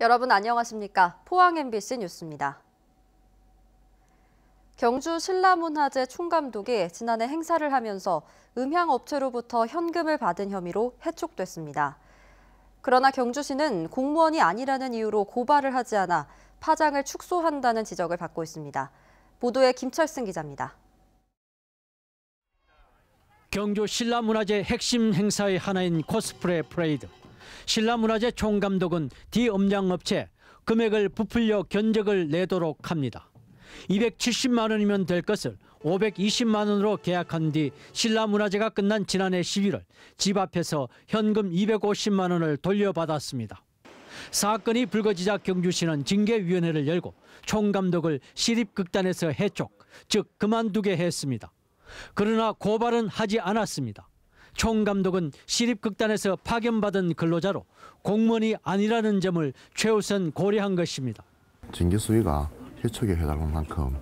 여러분 안녕하십니까? 포항 MBC 뉴스입니다. 경주 신라문화재 총감독이 지난해 행사를 하면서 음향업체로부터 현금을 받은 혐의로 해촉됐습니다. 그러나 경주시는 공무원이 아니라는 이유로 고발을 하지 않아 파장을 축소한다는 지적을 받고 있습니다. 보도에 김철승 기자입니다. 경주 신라문화재 핵심 행사의 하나인 코스프레 프레이드. 신라문화재 총감독은 디음장업체 금액을 부풀려 견적을 내도록 합니다. 270만 원이면 될 것을 520만 원으로 계약한 뒤 신라문화재가 끝난 지난해 11월 집 앞에서 현금 250만 원을 돌려받았습니다. 사건이 불거지자 경주시는 징계위원회를 열고 총감독을 시립극단에서 해촉, 즉 그만두게 했습니다. 그러나 고발은 하지 않았습니다. 총감독은 시립극단에서 파견받은 근로자로 공무원이 아니라는 점을 최우선 고려한 것입니다. 징계 수위가 실척에 해당할 만큼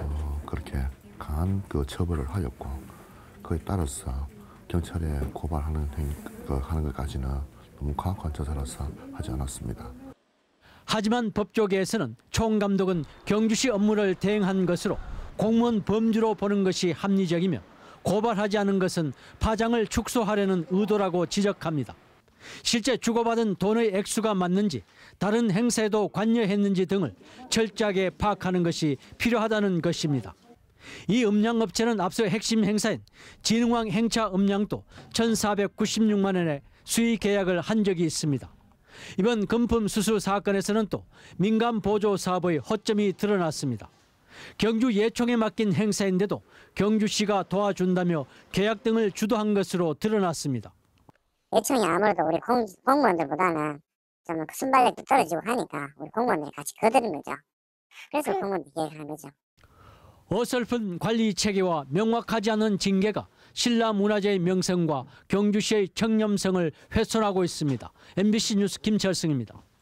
어, 그렇게 강한 그 처벌을 하였고 그에 따라서 경찰에 고발하는 행, 그, 하는 것까지는 너무 강한 처사라서 하지 않았습니다. 하지만 법조계에서는 총감독은 경주시 업무를 대행한 것으로 공무원 범주로 보는 것이 합리적이며 고발하지 않은 것은 파장을 축소하려는 의도라고 지적합니다. 실제 주고받은 돈의 액수가 맞는지 다른 행세도 관여했는지 등을 철저하게 파악하는 것이 필요하다는 것입니다. 이 음량업체는 앞서 핵심 행사인 진흥왕 행차 음량도 1,496만 원의 수의 계약을 한 적이 있습니다. 이번 금품 수수 사건에서는 또 민간 보조 사업의 허점이 드러났습니다. 경주 예총에 맡긴 행사인데도 경주시가 도와준다며 계약 등을 주도한 것으로 드러났습니다. 예총이 아무래도 우리 공, 공무원들보다는 좀 순발력도 떨어지고 하니까 우리 공무원들이 같이 거드는 거죠. 그래서 그 공무원들 계획한 거죠. 어설픈 관리 체계와 명확하지 않은 징계가 신라 문화재의 명성과 경주시의 청렴성을 훼손하고 있습니다. MBC 뉴스 김철승입니다.